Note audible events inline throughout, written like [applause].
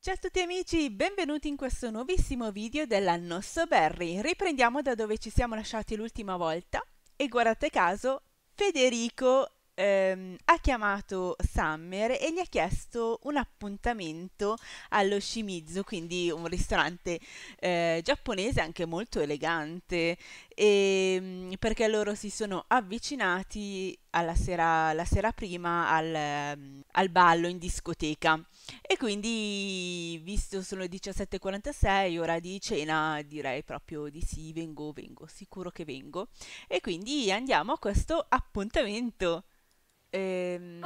Ciao a tutti amici, benvenuti in questo nuovissimo video della Nosso Berry. Riprendiamo da dove ci siamo lasciati l'ultima volta e guardate caso Federico ehm, ha chiamato Summer e gli ha chiesto un appuntamento allo Shimizu, quindi un ristorante eh, giapponese anche molto elegante, e, ehm, perché loro si sono avvicinati alla sera, la sera prima al, ehm, al ballo in discoteca. E quindi, visto sono le 17.46, ora di cena, direi proprio di sì, vengo, vengo, sicuro che vengo. E quindi andiamo a questo appuntamento. Ehm,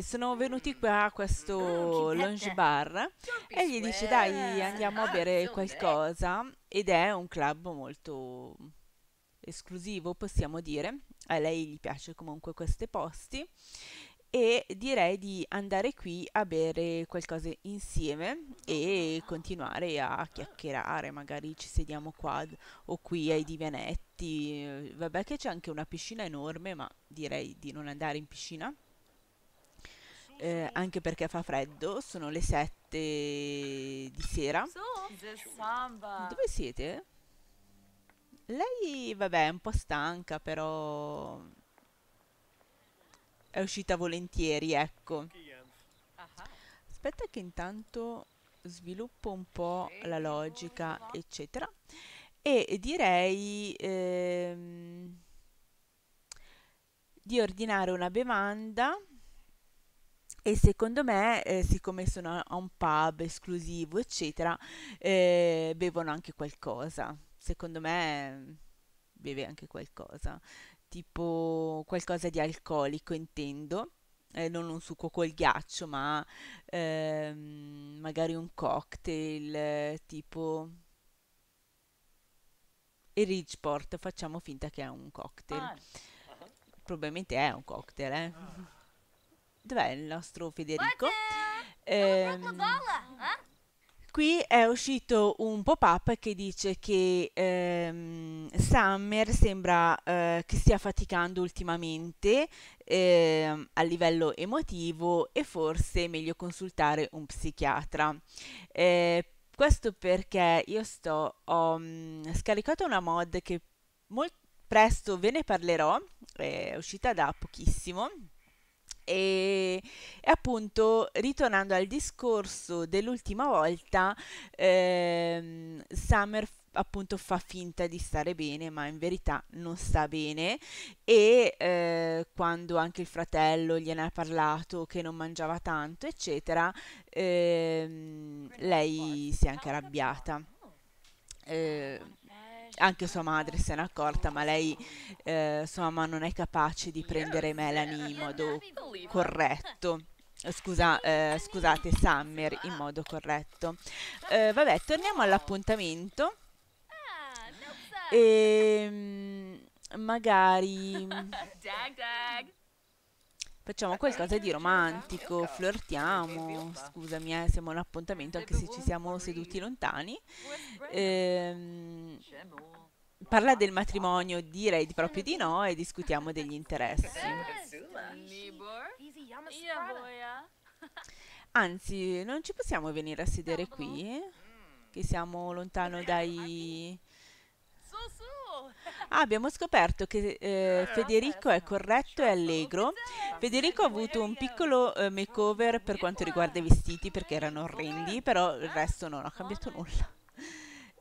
sono venuti qua a questo ah, lounge bar e gli dice dai andiamo a ah, bere qualcosa ed è un club molto esclusivo, possiamo dire, a lei gli piace comunque questi posti e direi di andare qui a bere qualcosa insieme e continuare a chiacchierare, magari ci sediamo qua o qui ai divanetti. Vabbè che c'è anche una piscina enorme, ma direi di non andare in piscina. Eh, anche perché fa freddo, sono le 7 di sera. Dove siete? Lei, vabbè, è un po' stanca, però è uscita volentieri, ecco. Aspetta che intanto sviluppo un po' la logica, eccetera. E direi ehm, di ordinare una bevanda e secondo me, eh, siccome sono a un pub esclusivo, eccetera, eh, bevono anche qualcosa secondo me beve anche qualcosa, tipo qualcosa di alcolico intendo, eh, non un succo col ghiaccio, ma ehm, magari un cocktail tipo e Ridgeport, facciamo finta che è un cocktail. Ah. Probabilmente è un cocktail, eh. Ah. Dov'è il nostro Federico? Ehm, eh, qui è uscito un pop-up che dice che ehm, Summer sembra eh, che stia faticando ultimamente eh, a livello emotivo e forse è meglio consultare un psichiatra. Eh, questo perché io sto, ho mh, mm, scaricato una mod che molto presto ve ne parlerò, è uscita da pochissimo e, e appunto, ritornando al discorso dell'ultima volta, ehm, Summer appunto fa finta di stare bene, ma in verità non sta bene. E eh, quando anche il fratello gliene ha parlato che non mangiava tanto, eccetera, ehm, lei si è anche arrabbiata. Eh, anche sua madre se n'è accorta, ma lei eh, sua mamma non è capace di prendere Melanie in modo corretto. Scusa, eh, scusate, Summer in modo corretto. Eh, vabbè, torniamo all'appuntamento. Ah, e ehm, magari. [laughs] Facciamo qualcosa di romantico, flirtiamo, scusami, eh, siamo un appuntamento anche se ci siamo seduti lontani. Ehm, parla del matrimonio, direi proprio di no e discutiamo degli interessi. Anzi, non ci possiamo venire a sedere qui, che siamo lontano dai Ah, abbiamo scoperto che eh, eh Federico è corretto e allegro. Federico ha avuto un piccolo eh, makeover per quanto riguarda i vestiti perché erano orrendi, però il resto non ha cambiato nulla.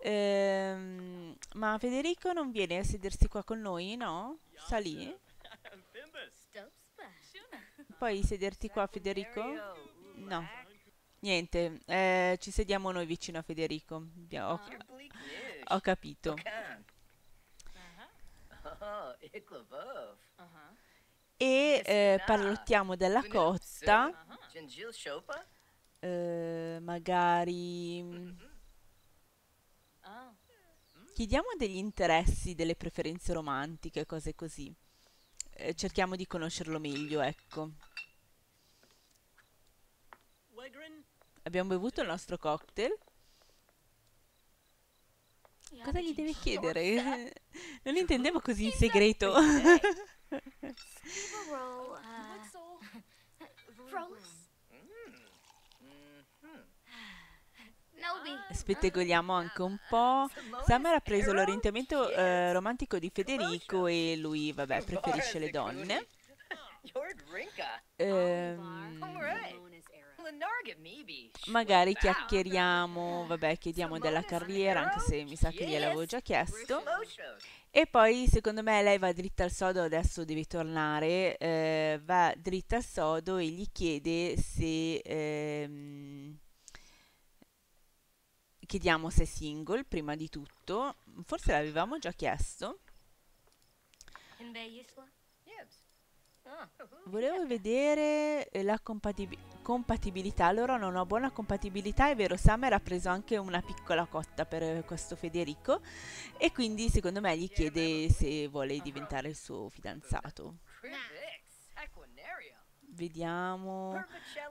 Ehm, ma Federico non viene a sedersi qua con noi, no? Sta lì? Puoi sederti qua, Federico? No. Niente, eh, ci sediamo noi vicino a Federico. Ho, ah. ho capito. Oh, ecco, e eh, parlottiamo della cotta, uh-huh. eh, magari mm, ah. mm. chiediamo degli interessi, delle preferenze romantiche, cose così. Eh, cerchiamo di conoscerlo meglio, ecco. Abbiamo bevuto il nostro cocktail. Cosa gli devi chiedere? [laughs] Non intendevo così in esatto, segreto. [laughs] Uh, ah. Spettegoliamo ah. anche un po'. Summer ha preso l'orientamento eh, romantico di Federico e lui, vabbè, preferisce le donne. Ehm, Magari chiacchieriamo, vabbè, chiediamo della carriera, anche se mi sa che gliel'avevo già chiesto. E poi secondo me lei va dritta al sodo, adesso devi tornare, eh, va dritta al sodo e gli chiede se... Ehm, chiediamo se è single prima di tutto, forse l'avevamo già chiesto. Volevo vedere eh, la compatib compatibilità. Allora non ho buona compatibilità, è vero, Summer ha preso anche una piccola cotta per questo Federico e quindi secondo me gli chiede se vuole diventare il suo fidanzato. Vediamo.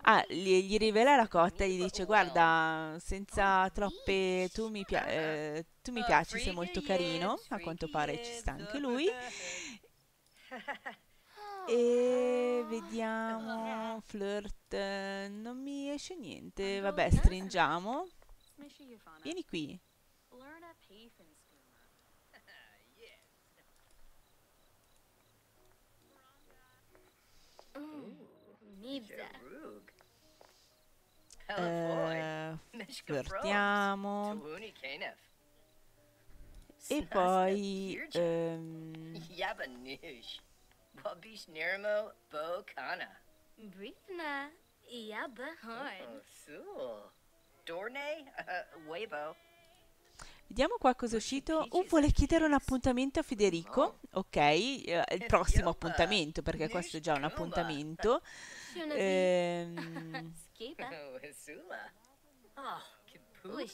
Ah, gli, gli rivela la cotta e gli dice guarda, senza troppe... tu mi, pia eh, tu mi piaci, sei molto carino. A quanto pare ci sta anche lui. E ah. vediamo, flirt, non mi esce niente. Vabbè, eh? stringiamo. Vieni qui. [laughs] Mm, oh, eh, flirtiamo e poi ehm, [laughs] Babish Nirmo Bo Kana. Brina Yaba Horn. Oh, Sul. Dorne uh, Weibo. Vediamo qua cosa è uscito. Oh, vuole chiedere un appuntamento a Federico. Ok, eh, il prossimo appuntamento, perché questo è già un appuntamento. Ehm... [laughs] Oh,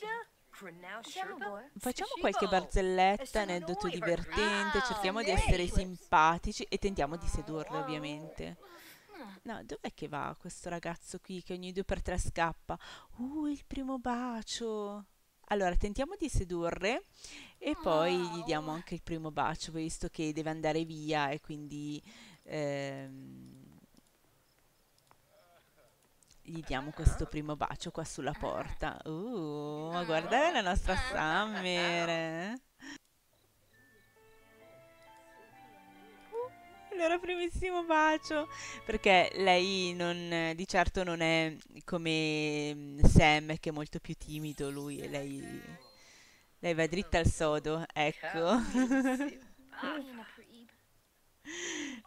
Facciamo qualche barzelletta, aneddoto divertente, ah, cerchiamo di essere simpatici e tentiamo di sedurla ah. ovviamente. Ah. No, dov'è che va questo ragazzo qui che ogni due per tre scappa? Uh, il primo bacio! Allora, tentiamo di sedurre e poi gli diamo anche il primo bacio, visto che deve andare via e quindi... Ehm, gli diamo questo primo bacio qua sulla porta. Uh, guardare la nostra Summer. Eh. Uh, primissimo bacio. Perché lei non, di certo non è come mm, Sam, che è molto più timido lui. E lei, lei va dritta al sodo, ecco. [laughs] Ah,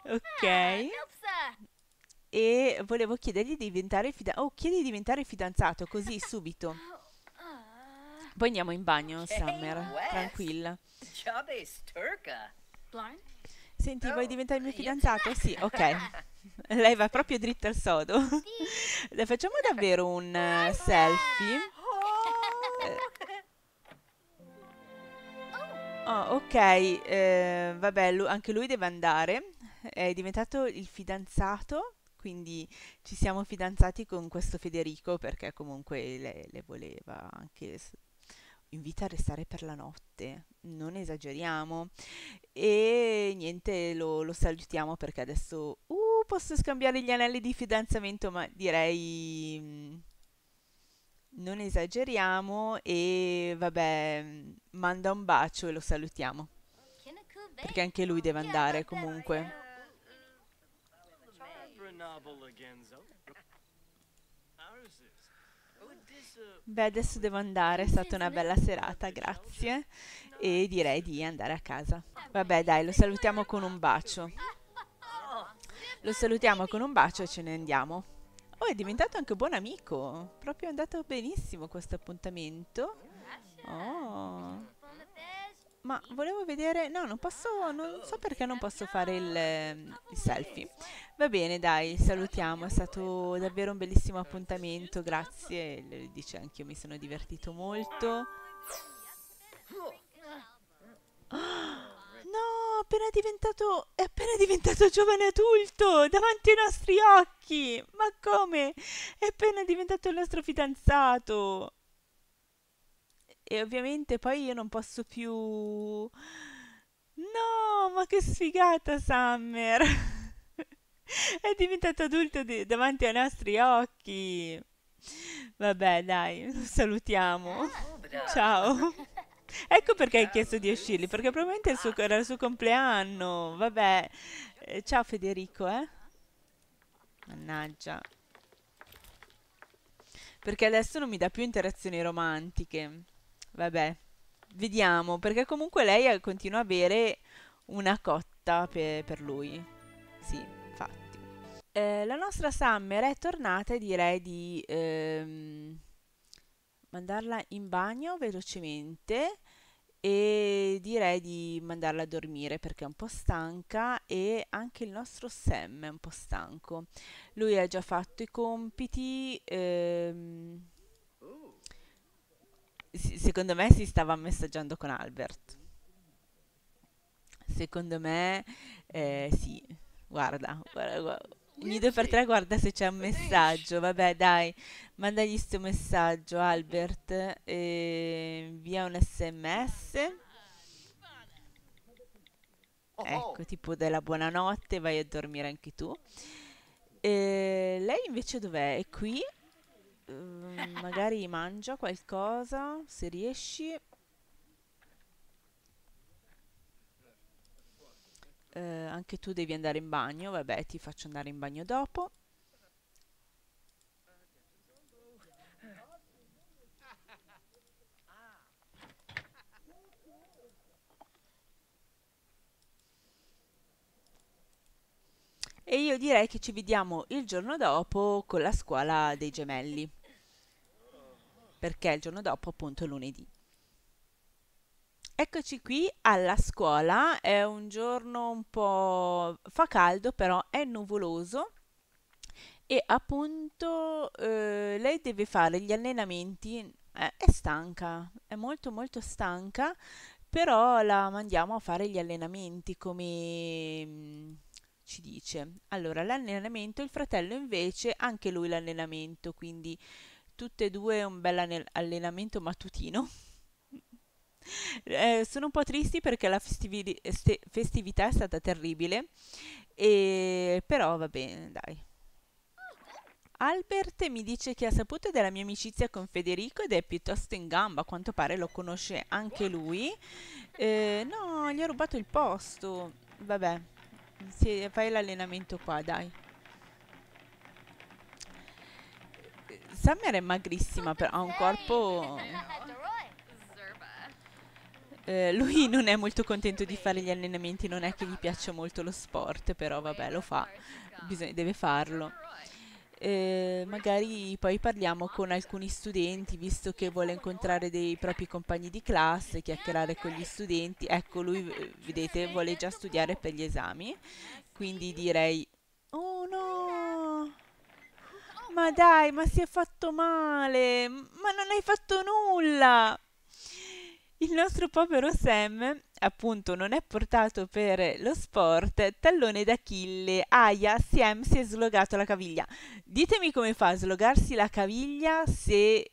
ok. Ah, e volevo chiedergli di diventare fidanzato. Oh, chiedi di diventare fidanzato così [laughs] subito. Ah. Poi andiamo in bagno, Summer, tranquilla. Senti, vuoi oh. diventare il mio [laughs] fidanzato? Sì, ok. [laughs] Lei va proprio dritta al sodo. Le facciamo davvero un uh, selfie. Oh. oh, ok, eh, vabbè, lui, anche lui deve andare. È diventato il fidanzato quindi ci siamo fidanzati con questo Federico perché comunque le, le voleva anche invita a restare per la notte, non esageriamo. E niente, lo, lo salutiamo perché adesso uh, posso scambiare gli anelli di fidanzamento, ma direi mm, non esageriamo e vabbè, manda un bacio e lo salutiamo. Perché anche lui deve andare comunque. Beh, adesso devo andare, è stata una bella serata, grazie. E direi di andare a casa. Vabbè, dai, lo salutiamo con un bacio. Lo salutiamo con un bacio e ce ne andiamo. Oh, è diventato anche buon amico. Proprio è andato benissimo questo appuntamento. Oh ma volevo vedere... No, non posso... Non so perché non posso fare il, ehm, il selfie. Va bene, dai, salutiamo. È stato davvero un bellissimo appuntamento. Grazie. Le dice anch'io, mi sono divertito molto. Oh! [gasps] No, appena diventato, è appena diventato giovane adulto davanti ai nostri occhi. Ma come? È appena diventato il nostro fidanzato e ovviamente poi io non posso più... No, ma che sfigata Summer! [laughs] È diventata adulta di- davanti ai nostri occhi. Vabbè, dai, salutiamo. Ciao. [laughs] Ecco perché hai chiesto di uscirli, perché probabilmente il suo, era il suo compleanno. Vabbè. Eh, ciao Federico, eh. Mannaggia. Perché adesso non mi dà più interazioni romantiche vabbè, vediamo, perché comunque lei eh, continua a avere una cotta per, per lui. Sì, infatti. Eh, la nostra Summer è tornata e direi di ehm, mandarla in bagno velocemente e direi di mandarla a dormire perché è un po' stanca e anche il nostro Sam è un po' stanco. Lui ha già fatto i compiti. Ehm, secondo me si stava messaggiando con Albert. Secondo me, eh, sì, guarda, guarda, guarda. ogni due per tre guarda se c'è un messaggio, vabbè dai, mandagli sto messaggio Albert, eh, via un sms. Ecco, tipo della buonanotte, vai a dormire anche tu. Eh, lei invece dov'è? È qui? Ehm, magari mangia qualcosa, se riesci. Eh, anche tu devi andare in bagno, vabbè ti faccio andare in bagno dopo. e io direi che ci vediamo il giorno dopo con la scuola dei gemelli, perché il giorno dopo appunto è lunedì. Eccoci qui alla scuola, è un giorno un po' fa caldo però è nuvoloso e appunto eh, lei deve fare gli allenamenti, eh, è stanca, è molto molto stanca, però la mandiamo a fare gli allenamenti come mm, ci dice. Allora, l'allenamento, il fratello invece, anche lui l'allenamento, quindi tutte e due un bel allenamento mattutino. eh, sono un po' tristi perché la festivi- festività è stata terribile, e... però va bene, dai. Albert mi dice che ha saputo della mia amicizia con Federico ed è piuttosto in gamba, a quanto pare lo conosce anche lui. Eh, no, gli ho rubato il posto. Vabbè se fai l'allenamento qua, dai. Summer è magrissima, però ha un corpo... Eh, lui non è molto contento di fare gli allenamenti, non è che gli piaccia molto lo sport, però vabbè, lo fa, Bisogna, deve farlo eh, magari poi parliamo con alcuni studenti, visto che vuole incontrare dei propri compagni di classe, chiacchierare con gli studenti. Ecco, lui, eh, vedete, vuole già studiare per gli esami, quindi direi, oh no, ma dai, ma si è fatto male, ma non hai fatto nulla. Il nostro povero Sam, appunto, non è portato per lo sport, tallone d'Achille, aia, Sam si è slogato la caviglia. Ditemi come fa a slogarsi la caviglia se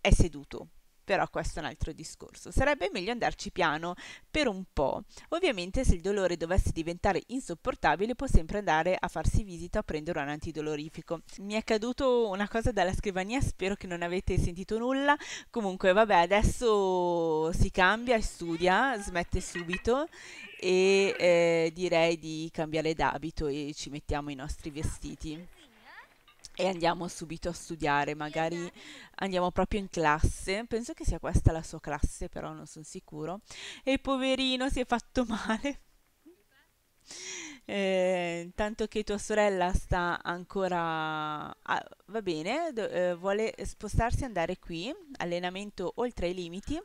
è seduto però questo è un altro discorso. Sarebbe meglio andarci piano per un po'. Ovviamente se il dolore dovesse diventare insopportabile può sempre andare a farsi visita a prendere un antidolorifico. Mi è caduto una cosa dalla scrivania, spero che non avete sentito nulla. Comunque vabbè, adesso si cambia e studia, smette subito e eh, direi di cambiare d'abito e ci mettiamo i nostri vestiti e andiamo subito a studiare, magari andiamo proprio in classe, penso che sia questa la sua classe, però non sono sicuro. E poverino si è fatto [laughs] male. Eh, tanto che tua sorella sta ancora ah, va bene do, eh, vuole spostarsi e andare qui allenamento oltre i limiti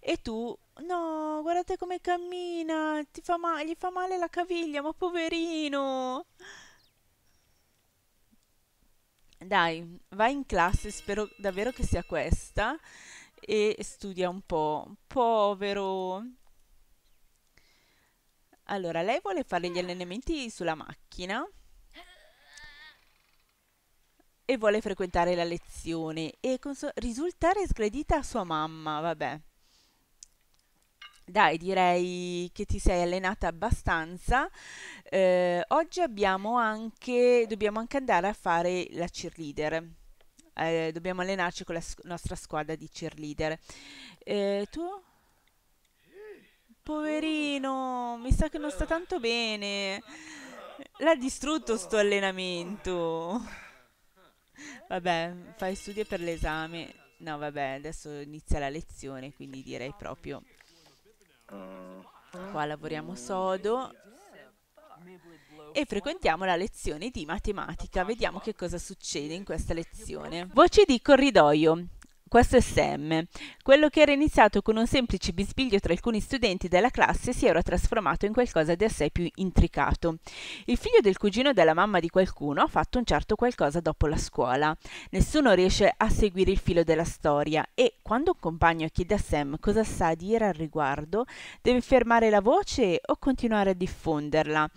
e tu no guardate come cammina fa gli fa male la caviglia ma poverino dai, vai in classe, spero davvero che sia questa, e studia un po'. Povero. Allora, lei vuole fare gli allenamenti sulla macchina e vuole frequentare la lezione e risultare sgradita a sua mamma, vabbè. Dai, direi che ti sei allenata abbastanza. Eh, oggi abbiamo anche, dobbiamo anche andare a fare la cheerleader. Eh, dobbiamo allenarci con la sc- nostra squadra di cheerleader. Eh, tu? Poverino, mi sa che non sta tanto bene. L'ha distrutto sto allenamento. Vabbè, fai studio per l'esame. No, vabbè, adesso inizia la lezione, quindi direi proprio Qua lavoriamo sodo e frequentiamo la lezione di matematica. Vediamo che cosa succede in questa lezione. Voci di corridoio questo è Sam. Quello che era iniziato con un semplice bisbiglio tra alcuni studenti della classe si era trasformato in qualcosa di assai più intricato. Il figlio del cugino della mamma di qualcuno ha fatto un certo qualcosa dopo la scuola. Nessuno riesce a seguire il filo della storia e quando un compagno chiede a Sam cosa sa dire al riguardo, deve fermare la voce o continuare a diffonderla.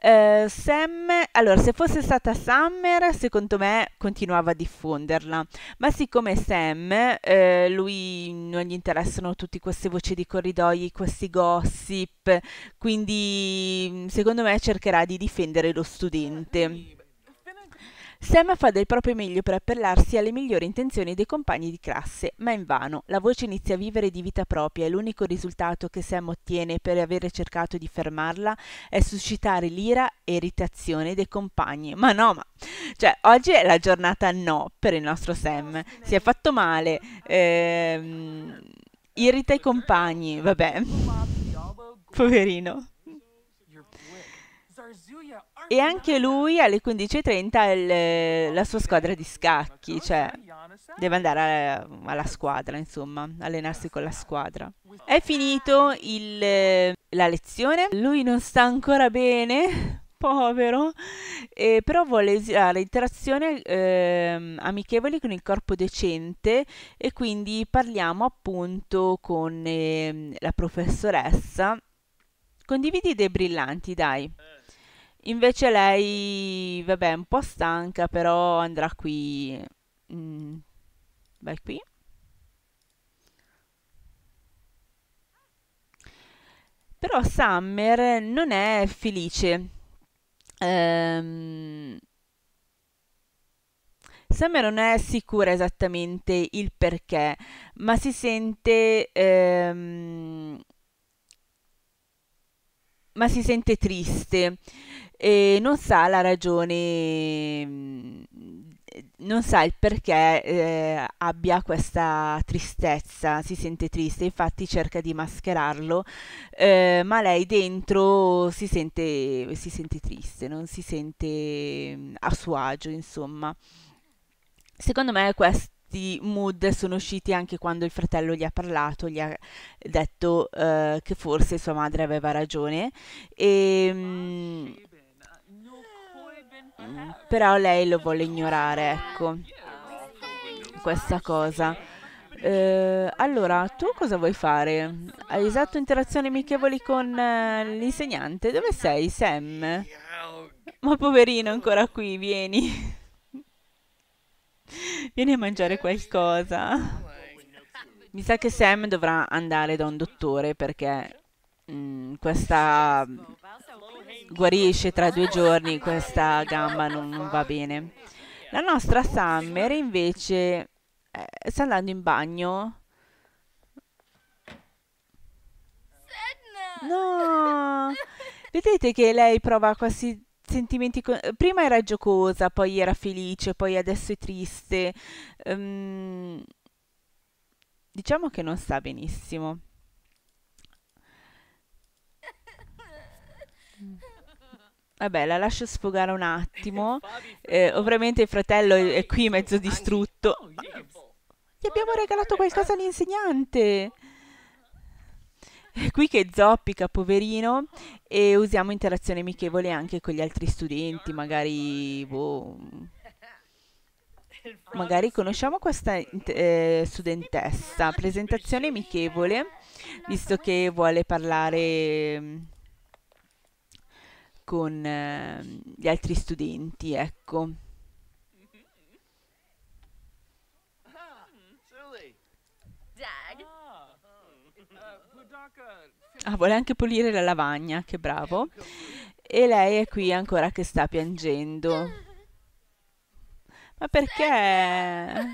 Eh, Sam, allora, se fosse stata Summer, secondo me continuava a diffonderla, ma siccome Sam me eh, lui non gli interessano tutte queste voci di corridoi, questi gossip, quindi mm, secondo me cercherà di difendere lo studente. Sam fa del proprio meglio per appellarsi alle migliori intenzioni dei compagni di classe, ma invano. La voce inizia a vivere di vita propria e l'unico risultato che Sam ottiene per aver cercato di fermarla è suscitare l'ira e irritazione dei compagni. Ma no, ma... Cioè, oggi è la giornata no per il nostro Sam. Si è fatto male, ehm, irrita i compagni, vabbè. [laughs] Poverino e anche lui alle 15.30 ha eh, la sua squadra di scacchi, cioè deve andare a, eh, alla squadra, insomma, allenarsi con la squadra. È finito il, eh, la lezione, lui non sta ancora bene, [laughs] povero, eh, però vuole esilare interazioni eh, amichevoli con il corpo decente e quindi parliamo appunto con eh, la professoressa. Condividi dei brillanti, dai. Invece lei, vabbè, è un po' stanca, però andrà qui. Mm. Vai qui. Però Summer non è felice. Ehm... Summer non è sicura esattamente il perché, ma si sente... Ehm... ma si sente triste e non sa la ragione, mm, non sa il perché eh, abbia questa tristezza, si sente triste, infatti cerca di mascherarlo, eh, ma lei dentro si sente, si sente triste, non si sente mm, a suo agio, insomma. Secondo me questo mood sono usciti anche quando il fratello gli ha parlato, gli ha detto eh, che forse sua madre aveva ragione e, mm, ah, però lei lo vuole ignorare, ecco, questa cosa. Eh, allora, tu cosa vuoi fare? Hai usato interazioni amichevoli con eh, l'insegnante? Dove sei, Sam? Ma poverino, ancora qui, vieni. [laughs] vieni a mangiare qualcosa. Mi sa che Sam dovrà andare da un dottore perché mh, mm, questa guarisce tra due giorni, questa gamba non va bene. La nostra Summer invece eh, sta andando in bagno. No! Vedete che lei prova questi sentimenti... Prima era giocosa, poi era felice, poi adesso è triste. Um, diciamo che non sta benissimo. [laughs] Mm. Vabbè, la lascio sfogare un attimo. [laughs] Eh, ovviamente il fratello è, qui mezzo distrutto. gli oh, boh. abbiamo regalato qualcosa all'insegnante. È qui che zoppica, poverino, e usiamo interazione amichevole anche con gli altri studenti, magari boh, [laughs] Magari conosciamo questa eh, studentessa. Presentazione amichevole, visto che vuole parlare mm, con eh, gli altri studenti, ecco. Ah, vuole anche pulire la lavagna, che bravo. E lei è qui ancora che sta piangendo. Ma perché?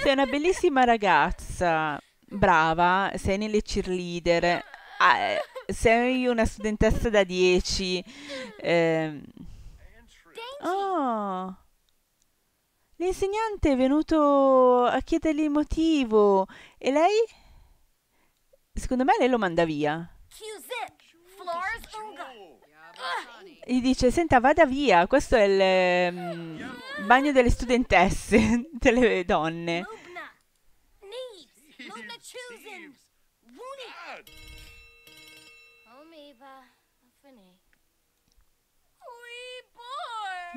Sei una bellissima ragazza, brava, sei nelle cheerleader. Ah, eh, sei una studentessa da 10. Eh, oh, l'insegnante è venuto a chiedergli il motivo e lei? Secondo me lei lo manda via. Gli dice, senta, vada via, questo è il um, bagno delle studentesse, [laughs] delle donne.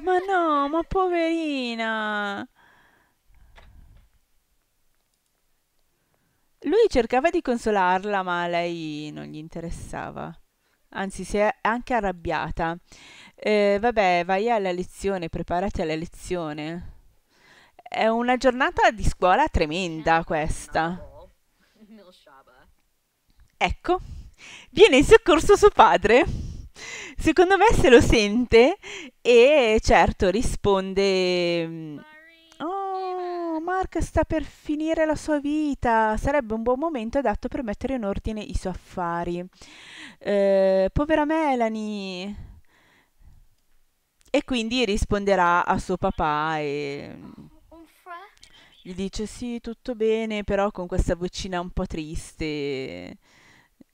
Ma no, ma poverina. Lui cercava di consolarla, ma a lei non gli interessava. Anzi, si è anche arrabbiata. Eh, vabbè, vai alla lezione, preparati alla lezione. È una giornata di scuola tremenda questa. Ecco, viene in soccorso suo padre. Secondo me se lo sente e certo risponde... Mm, oh, Mark sta per finire la sua vita. Sarebbe un buon momento adatto per mettere in ordine i suoi affari. Eh, povera Melanie. E quindi risponderà a suo papà e gli dice sì, tutto bene, però con questa vocina un po' triste.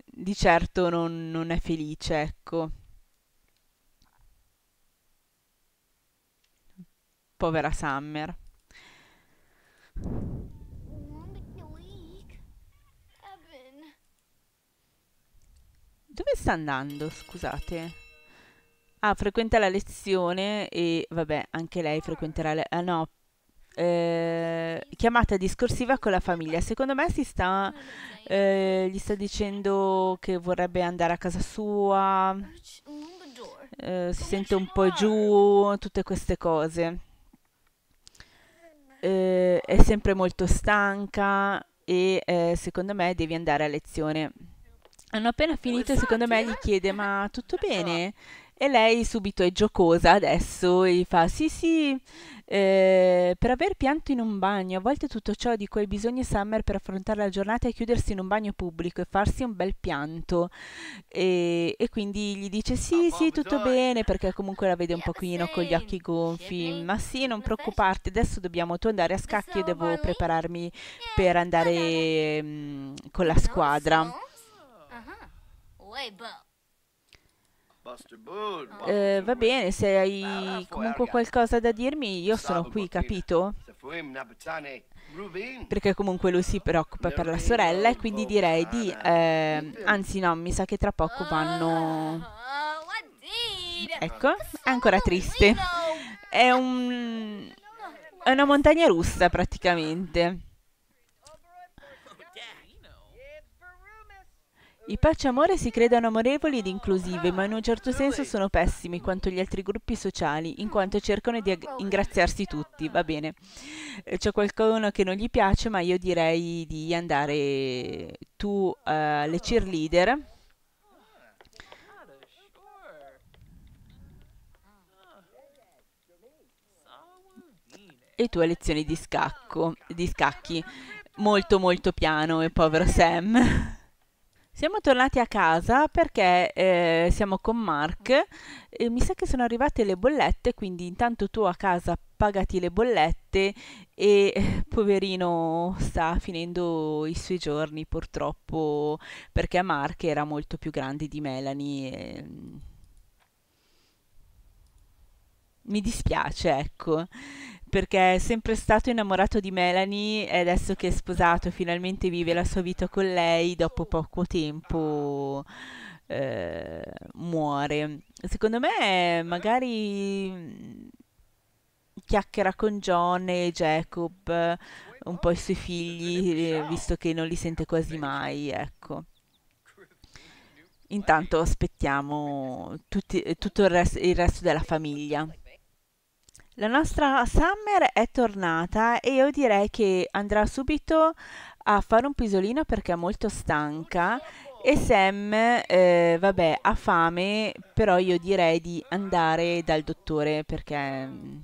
Di certo non, non è felice, ecco. Povera Summer. Dove sta andando, scusate? Ah, frequenta la lezione e vabbè, anche lei frequenterà la... Ah no, eh, chiamata discorsiva con la famiglia. Secondo me si sta, eh, gli sta dicendo che vorrebbe andare a casa sua, eh, si sente un po' giù, tutte queste cose eh, è sempre molto stanca e eh, secondo me devi andare a lezione. Hanno appena finito secondo me gli chiede ma tutto bene? E lei subito è giocosa adesso e fa sì sì, eh, per aver pianto in un bagno, a volte tutto ciò di cui hai bisogno Summer per affrontare la giornata è chiudersi in un bagno pubblico e farsi un bel pianto. E, e quindi gli dice sì sì tutto bene perché comunque la vede un pochino con gli occhi gonfi, ma sì non preoccuparti, adesso dobbiamo tu andare a scacchi, e devo prepararmi per andare mh, mm, con la squadra. Eh, va bene, se hai comunque qualcosa da dirmi, io sono qui, capito? Perché comunque lui si preoccupa per la sorella e quindi direi di... Eh, anzi no, mi sa che tra poco vanno... Oh, ecco, è ancora triste. È, un, è una montagna russa praticamente. I pacciamore si credono amorevoli ed inclusivi, ma in un certo senso sono pessimi quanto gli altri gruppi sociali, in quanto cercano di ingraziarsi tutti, va bene. Eh, c'è qualcuno che non gli piace, ma io direi di andare tu uh, eh, alle cheerleader. E tu a lezioni di, scacco, di scacchi. Molto molto piano e eh, povero Sam. [laughs] Siamo tornati a casa perché eh, siamo con Mark. E mi sa che sono arrivate le bollette, quindi intanto tu a casa pagati le bollette e eh, poverino sta finendo i suoi giorni purtroppo perché Mark era molto più grande di Melanie. E... Mm, mi dispiace, ecco perché è sempre stato innamorato di Melanie e adesso che è sposato finalmente vive la sua vita con lei, dopo poco tempo eh, muore. Secondo me magari mm, chiacchiera con John e Jacob, un po' i suoi figli, eh, visto che non li sente quasi mai, ecco. Intanto aspettiamo tutti, tutto il, rest- il resto della famiglia. La nostra Summer è tornata e io direi che andrà subito a fare un pisolino perché è molto stanca e Sam, eh, vabbè, ha fame, però io direi di andare dal dottore perché mm,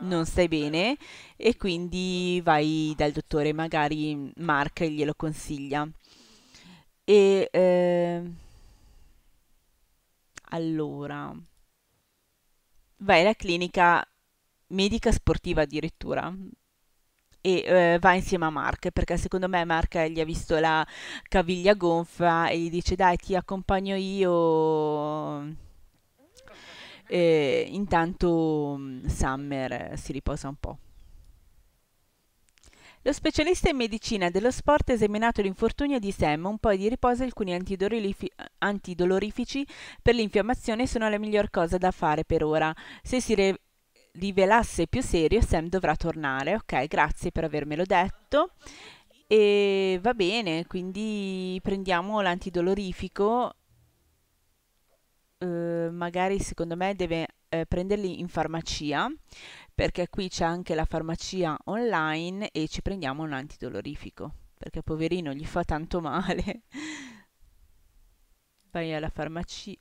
non stai bene e quindi vai dal dottore, magari Mark glielo consiglia. E eh, allora vai alla clinica medica sportiva addirittura e eh, va insieme a Mark perché secondo me Mark gli ha visto la caviglia gonfa e gli dice dai ti accompagno io e, intanto mm, Summer si riposa un po' Lo specialista in medicina dello sport ha esaminato l'infortunio di Sam, un po' di riposo e alcuni antidolorifici per l'infiammazione sono la miglior cosa da fare per ora. Se si re- rivelasse più serio, Sam dovrà tornare. Ok, grazie per avermelo detto. E va bene, quindi prendiamo l'antidolorifico. Eh, magari secondo me deve eh, prenderli in farmacia perché qui c'è anche la farmacia online e ci prendiamo un antidolorifico, perché poverino gli fa tanto male. [laughs] Vai alla farmacia.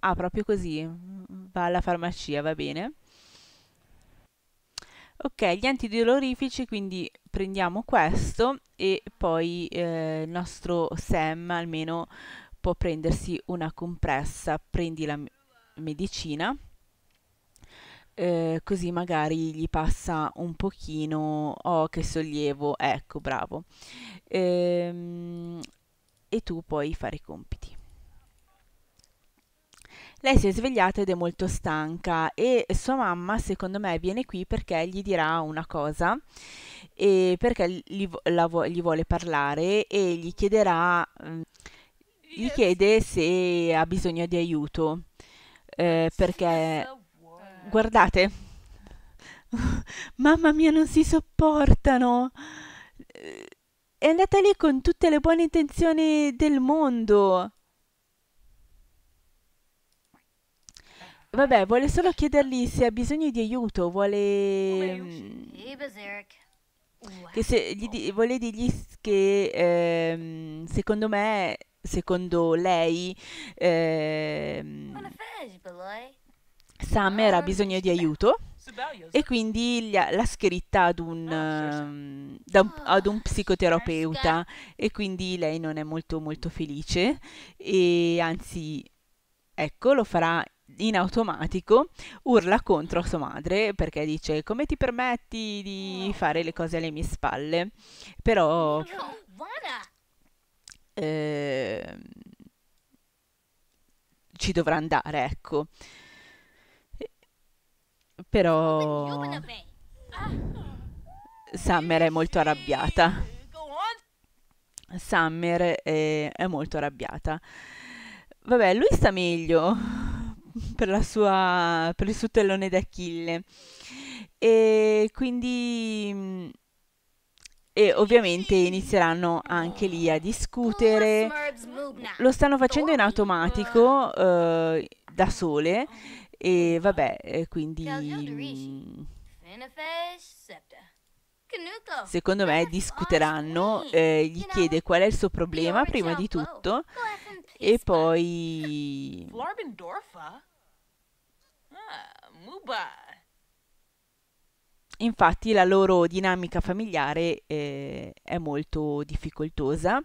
Ah, proprio così. Va alla farmacia, va bene. Ok, gli antidolorifici, quindi prendiamo questo e poi eh, il nostro Sam almeno può prendersi una compressa, prendi la medicina eh, così magari gli passa un pochino, oh che sollievo, ecco bravo, ehm, e tu puoi fare i compiti. Lei si è svegliata ed è molto stanca e sua mamma, secondo me, viene qui perché gli dirà una cosa e perché gli, vo gli vuole parlare e gli chiederà, mm, gli chiede se ha bisogno di aiuto eh, perché guardate, mamma mia, non si sopportano. È andata lì con tutte le buone intenzioni del mondo. Vabbè, vuole solo chiedergli se ha bisogno di aiuto, vuole... Mm, che se gli di... vuole dirgli che ehm, secondo me, secondo lei... Ehm, Summer ha bisogno di aiuto e quindi l'ha scritta ad un, um, ad un, psicoterapeuta e quindi lei non è molto molto felice e anzi ecco lo farà in automatico urla contro sua madre perché dice come ti permetti di fare le cose alle mie spalle però eh, ci dovrà andare ecco però Summer è molto arrabbiata. Summer è, è molto arrabbiata. Vabbè, lui sta meglio per, sua, per il suo tellone d'Achille. E quindi e ovviamente inizieranno anche lì a discutere. Lo stanno facendo in automatico eh, da sole e vabbè, quindi mm, secondo me discuteranno, eh, gli chiede qual è il suo problema prima di tutto e poi... [laughs] Ah, Infatti la loro dinamica familiare eh, è molto difficoltosa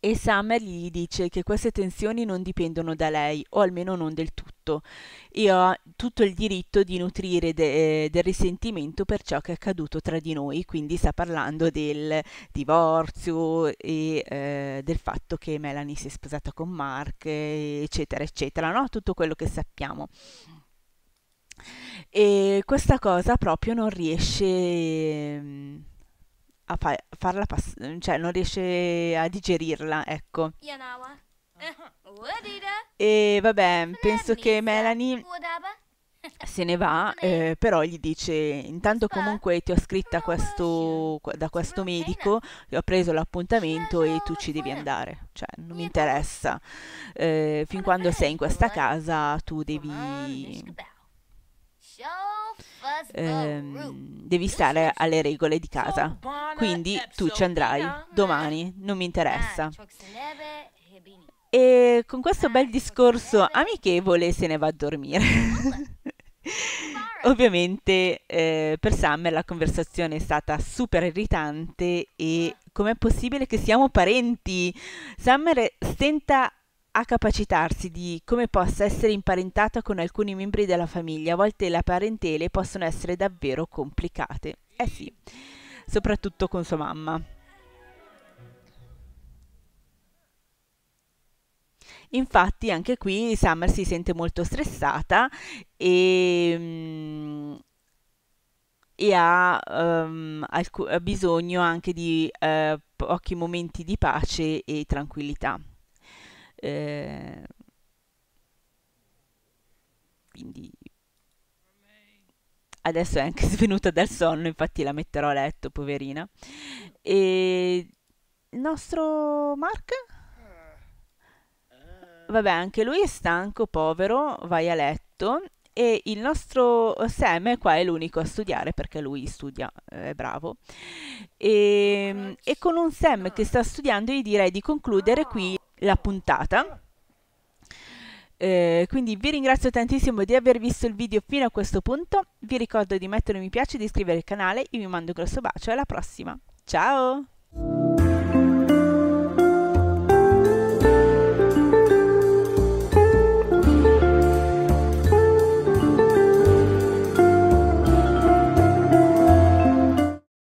e Summer gli dice che queste tensioni non dipendono da lei, o almeno non del tutto, e ho tutto il diritto di nutrire de- eh, del risentimento per ciò che è accaduto tra di noi, quindi sta parlando del divorzio e eh, del fatto che Melanie si è sposata con Mark, eccetera, eccetera, no? tutto quello che sappiamo. E questa cosa proprio non riesce mm, a fa- farla passare, cioè non riesce a digerirla, ecco. Eh, e vabbè, penso che Melanie se ne va, eh, però gli dice intanto comunque ti ho scritta questo, da questo medico, ti ho preso l'appuntamento e tu ci devi andare, cioè non mi interessa, eh, fin quando sei in questa casa tu devi ehm, devi stare alle regole di casa. Quindi tu ci andrai domani, non mi interessa. Eh, e con questo eh, bel discorso amichevole se ne va a dormire. [laughs] Ovviamente eh, per Summer la conversazione è stata super irritante e ah. com'è possibile che siamo parenti? Summer stenta a capacitarsi di come possa essere imparentata con alcuni membri della famiglia. A volte le parentele possono essere davvero complicate. Eh sì, soprattutto con sua mamma. Infatti anche qui Summer si sente molto stressata e, mm, e ha, um, ha, bisogno anche di uh, pochi momenti di pace e tranquillità. Eh, quindi adesso è anche [laughs] svenuta dal sonno, infatti la metterò a letto, poverina. E il nostro Mark? Vabbè, anche lui è stanco, povero, vai a letto. E il nostro Sam qua è l'unico a studiare perché lui studia, eh, è bravo. E, ehm, e con un Sam che sta studiando gli direi di concludere qui la puntata. Eh, quindi vi ringrazio tantissimo di aver visto il video fino a questo punto, vi ricordo di mettere un mi piace, e di iscrivervi al canale, io vi mando un grosso bacio e alla prossima, ciao!